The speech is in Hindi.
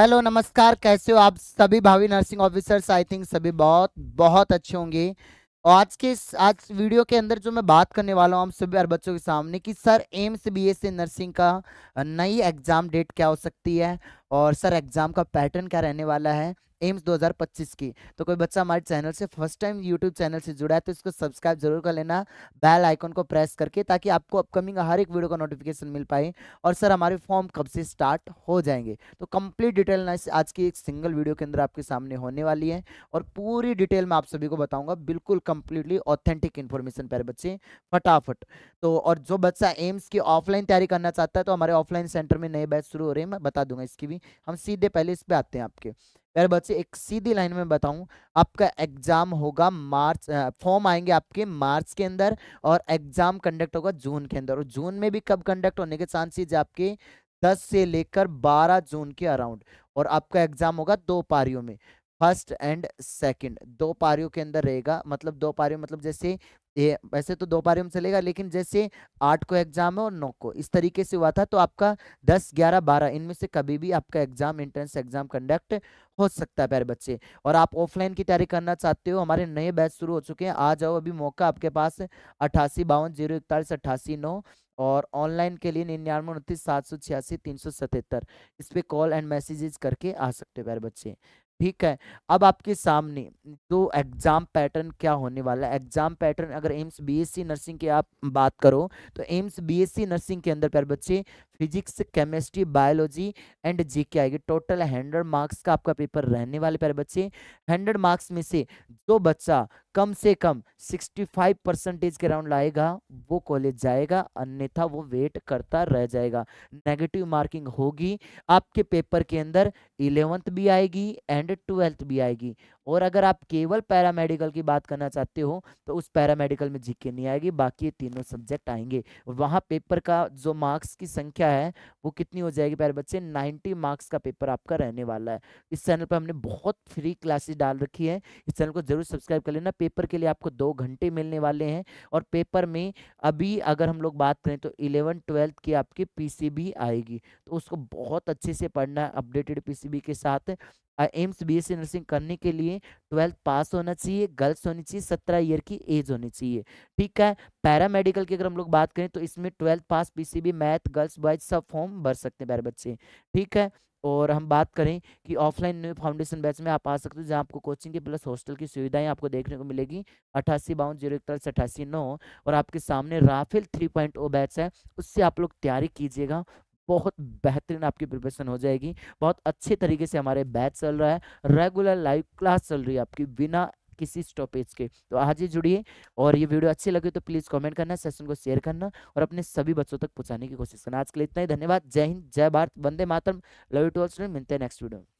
हेलो नमस्कार कैसे हो आप सभी भावी नर्सिंग ऑफिसर्स आई थिंक सभी बहुत बहुत अच्छे होंगे और आज के इस आज वीडियो के अंदर जो मैं बात करने वाला हूँ हम सभी और बच्चों के सामने कि sir AIIMS B S nursing का नई एग्ज़ाम डेट क्या हो सकती है और सर एग्ज़ाम का पैटर्न क्या रहने वाला है एम्स 2025 की तो कोई बच्चा हमारे चैनल से फर्स्ट टाइम यूट्यूब चैनल से जुड़ा है तो इसको सब्सक्राइब जरूर कर लेना बेल आइकन को प्रेस करके ताकि आपको अपकमिंग हर एक वीडियो का नोटिफिकेशन मिल पाए और सर हमारे फॉर्म कब से स्टार्ट हो जाएंगे तो कंप्लीट डिटेल आज की एक सिंगल वीडियो के अंदर आपके सामने होने वाली है और पूरी डिटेल में आप सभी को बताऊंगा बिल्कुल कंप्लीटली ऑथेंटिक इन्फॉर्मेशन पैर बच्चे फटाफट तो और जो बच्चा एम्स की ऑफलाइन तैयारी करना चाहता है तो हमारे ऑफलाइन सेंटर में नए बैच शुरू हो रहे हैं मैं बता दूंगा इसकी भी हम सीधे पहले इस पर आते हैं आपके प्यारे बच्चे एक सीधी लाइन में बताऊं आपका एग्जाम होगा मार्च फॉर्म आएंगे आपके मार्च के अंदर और एग्जाम कंडक्ट होगा जून के अंदर और जून में भी कब कंडक्ट होने के चांसेज आपके दस से लेकर बारह जून के अराउंड और आपका एग्जाम होगा दो पारियों में फर्स्ट एंड सेकंड दो पारियों के अंदर रहेगा मतलब दो पारियों मतलब जैसे ये वैसे तो दो पारियों में चलेगा लेकिन जैसे आठ को एग्जाम है और नौ को इस तरीके से हुआ था तो आपका दस ग्यारह बारह इनमें से कभी भी आपका एग्जाम एंट्रेंस एग्जाम कंडक्ट हो सकता है प्यारे बच्चे और आप ऑफलाइन की तैयारी करना चाहते हो हमारे नए बैच शुरू हो चुके हैं आ जाओ अभी मौका आपके पास अट्ठासी बावन जीरो इकतालीस अट्ठासी नौ और ऑनलाइन के लिए निन्यानवे उनतीस सात सौ छियासी तीन सौ सतहत्तर इस पर कॉल एंड मैसेजेस करके आ सकते हो प्यारे बच्चे ठीक है अब आपके सामने तो एग्ज़ाम पैटर्न क्या होने वाला है एग्ज़ाम पैटर्न अगर एम्स बीएससी नर्सिंग की आप बात करो तो एम्स बीएससी नर्सिंग के अंदर प्यार बच्चे physics chemistry biology and G K आएगी टोटल हंड्रेड मार्क्स का आपका पेपर रहने वाले प्यारे बच्चे हंड्रेड मार्क्स में से जो बच्चा कम से कम 65 परसेंटेज के राउंड लाएगा वो कॉलेज जाएगा अन्यथा वो वेट करता रह जाएगा नेगेटिव मार्किंग होगी आपके पेपर के अंदर इलेवंथ भी आएगी एंड ट्वेल्थ भी आएगी और अगर आप केवल पैरामेडिकल की बात करना चाहते हो तो उस पैरामेडिकल में जीके नहीं आएगी बाकी तीनों सब्जेक्ट आएंगे वहाँ पेपर का जो मार्क्स की संख्या है वो कितनी हो जाएगी प्यारे बच्चे नाइन्टी मार्क्स का पेपर आपका रहने वाला है इस चैनल पर हमने बहुत फ्री क्लासेस डाल रखी है इस चैनल को जरूर सब्सक्राइब कर लेना पेपर के लिए आपको दो घंटे मिलने वाले हैं और पेपर में अभी अगर हम लोग बात करें तो इलेवन ट्वेल्थ की आपकी पी आएगी तो उसको बहुत अच्छे से पढ़ना है अपडेटेड पी के साथ एम्स बी एस नर्सिंग करने के लिए ट्वेल्थ पास होना चाहिए गर्ल्स होनी चाहिए सत्रह ईयर की एज होनी चाहिए ठीक है पैरामेडिकल की अगर हम लोग बात करें तो इसमें twelfth pass PCB math girls boys सब फॉर्म भर सकते हैं प्यारे बच्चे ठीक है और हम बात करें कि ऑफलाइन न्यू फाउंडेशन बैच में आप आ सकते हो जहां आपको कोचिंग की प्लस हॉस्टल की सुविधाएं आपको देखने को मिलेगी अट्ठासी बावन जीरो इकतालीस अट्ठासी नौ और आपके सामने Rafale three point O batch है उससे आप लोग तैयारी कीजिएगा बहुत बेहतरीन आपकी प्रिपरेशन हो जाएगी बहुत अच्छे तरीके से हमारे बैच चल रहा है रेगुलर लाइव क्लास चल रही है आपकी बिना किसी स्टॉपेज के तो आज ही जुड़िए और ये वीडियो अच्छी लगे तो प्लीज़ कमेंट करना सेशन को शेयर करना और अपने सभी बच्चों तक पहुंचाने की कोशिश करना आज के लिए इतना ही धन्यवाद जय हिंद जय भारत वंदे मातरम love you to all student मिलते हैं नेक्स्ट वीडियो